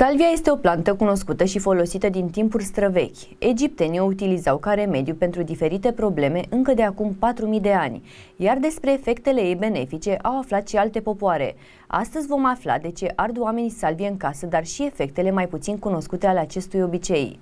Salvia este o plantă cunoscută și folosită din timpuri străvechi. Egiptenii o utilizau ca remediu pentru diferite probleme încă de acum 4000 de ani, iar despre efectele ei benefice au aflat și alte popoare. Astăzi vom afla de ce ard oamenii salvie în casă, dar și efectele mai puțin cunoscute ale acestui obicei.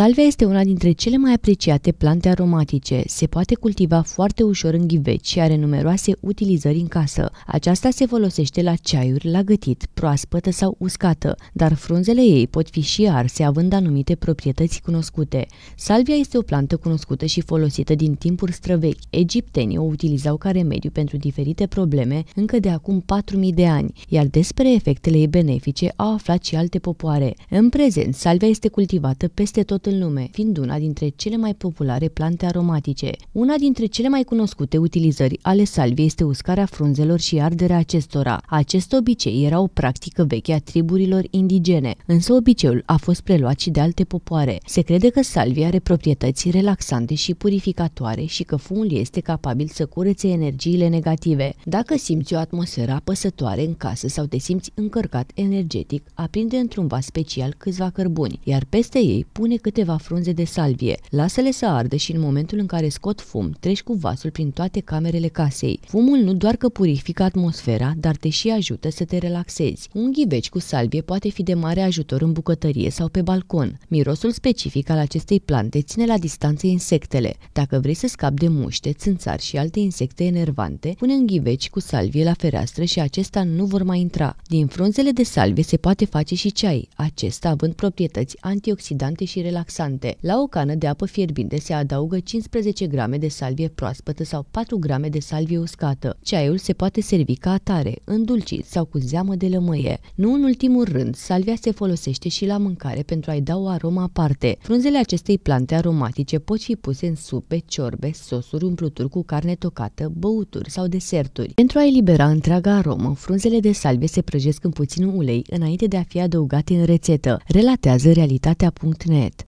Salvia este una dintre cele mai apreciate plante aromatice. Se poate cultiva foarte ușor în ghiveci și are numeroase utilizări în casă. Aceasta se folosește la ceaiuri, la gătit, proaspătă sau uscată, dar frunzele ei pot fi și arse, având anumite proprietăți cunoscute. Salvia este o plantă cunoscută și folosită din timpuri străvechi. Egiptenii o utilizau ca remediu pentru diferite probleme încă de acum 4000 de ani, iar despre efectele ei benefice au aflat și alte popoare. În prezent, salvia este cultivată peste tot în lume, fiind una dintre cele mai populare plante aromatice. Una dintre cele mai cunoscute utilizări ale salviei este uscarea frunzelor și arderea acestora. Acest obicei era o practică veche a triburilor indigene, însă obiceiul a fost preluat și de alte popoare. Se crede că salvia are proprietăți relaxante și purificatoare și că fumul este capabil să curețe energiile negative. Dacă simți o atmosferă apăsătoare în casă sau te simți încărcat energetic, aprinde într-un vas special câțiva cărbuni, iar peste ei pune câte câteva frunze de salvie. Lasă-le să ardă și în momentul în care scot fum, treci cu vasul prin toate camerele casei. Fumul nu doar că purifică atmosfera, dar te și ajută să te relaxezi. Un ghiveci cu salvie poate fi de mare ajutor în bucătărie sau pe balcon. Mirosul specific al acestei plante ține la distanță insectele. Dacă vrei să scapi de muște, țânțari și alte insecte enervante, pune un ghiveci cu salvie la fereastră și acesta nu vor mai intra. Din frunzele de salvie se poate face și ceai, acesta având proprietăți antioxidante și relaxante relaxante. La o cană de apă fierbinte se adaugă 15 grame de salvie proaspătă sau 4 grame de salvie uscată. Ceaiul se poate servi ca atare, îndulcit sau cu zeamă de lămâie. Nu în ultimul rând, salvia se folosește și la mâncare pentru a-i da o aromă aparte. Frunzele acestei plante aromatice pot fi puse în supe, ciorbe, sosuri, umpluturi cu carne tocată, băuturi sau deserturi. Pentru a elibera întreaga aromă, frunzele de salvie se prăjesc în puțin ulei înainte de a fi adăugate în rețetă, relatează realitatea.net.